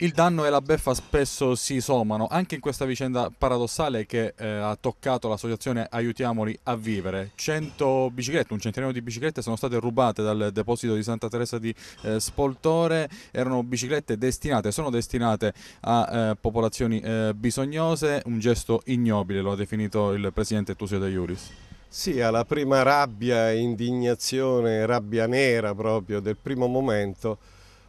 Il danno e la beffa spesso si somano, anche in questa vicenda paradossale che eh, ha toccato l'associazione Aiutiamoli a vivere. 100 biciclette, un centinaio di biciclette sono state rubate dal deposito di Santa Teresa di eh, Spoltore, erano biciclette destinate, sono destinate a eh, popolazioni eh, bisognose, un gesto ignobile, lo ha definito il presidente Tusio De Iuris. Sì, alla prima rabbia, indignazione, rabbia nera proprio del primo momento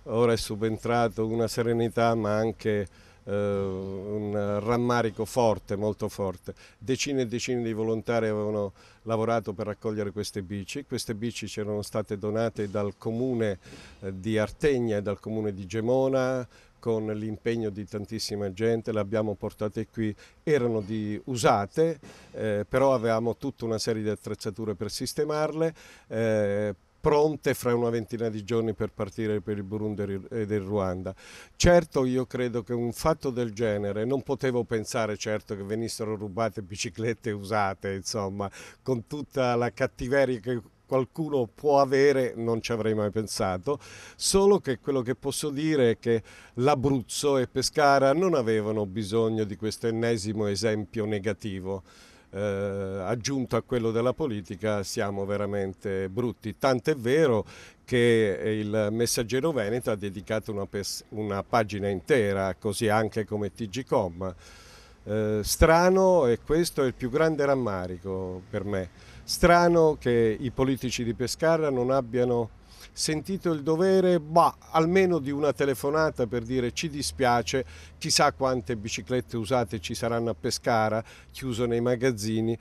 ora è subentrato una serenità ma anche eh, un rammarico forte, molto forte. Decine e decine di volontari avevano lavorato per raccogliere queste bici, queste bici c'erano state donate dal comune eh, di Artegna e dal comune di Gemona con l'impegno di tantissima gente, le abbiamo portate qui, erano di usate, eh, però avevamo tutta una serie di attrezzature per sistemarle, eh, pronte fra una ventina di giorni per partire per il Burundi e il Ruanda. Certo io credo che un fatto del genere, non potevo pensare certo che venissero rubate biciclette usate, insomma, con tutta la cattiveria che qualcuno può avere, non ci avrei mai pensato, solo che quello che posso dire è che l'Abruzzo e Pescara non avevano bisogno di questo ennesimo esempio negativo eh, aggiunto a quello della politica siamo veramente brutti. Tant'è vero che il Messaggero Veneto ha dedicato una, una pagina intera, così anche come TGCom. Eh, strano, e questo è il più grande rammarico per me, strano che i politici di Pescara non abbiano sentito il dovere, bah, almeno di una telefonata per dire ci dispiace, chissà quante biciclette usate ci saranno a Pescara, chiuso nei magazzini,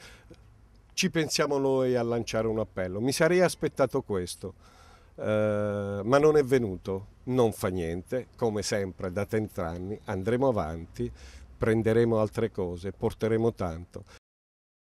ci pensiamo noi a lanciare un appello. Mi sarei aspettato questo, eh, ma non è venuto. Non fa niente, come sempre da 30 anni, andremo avanti, prenderemo altre cose, porteremo tanto.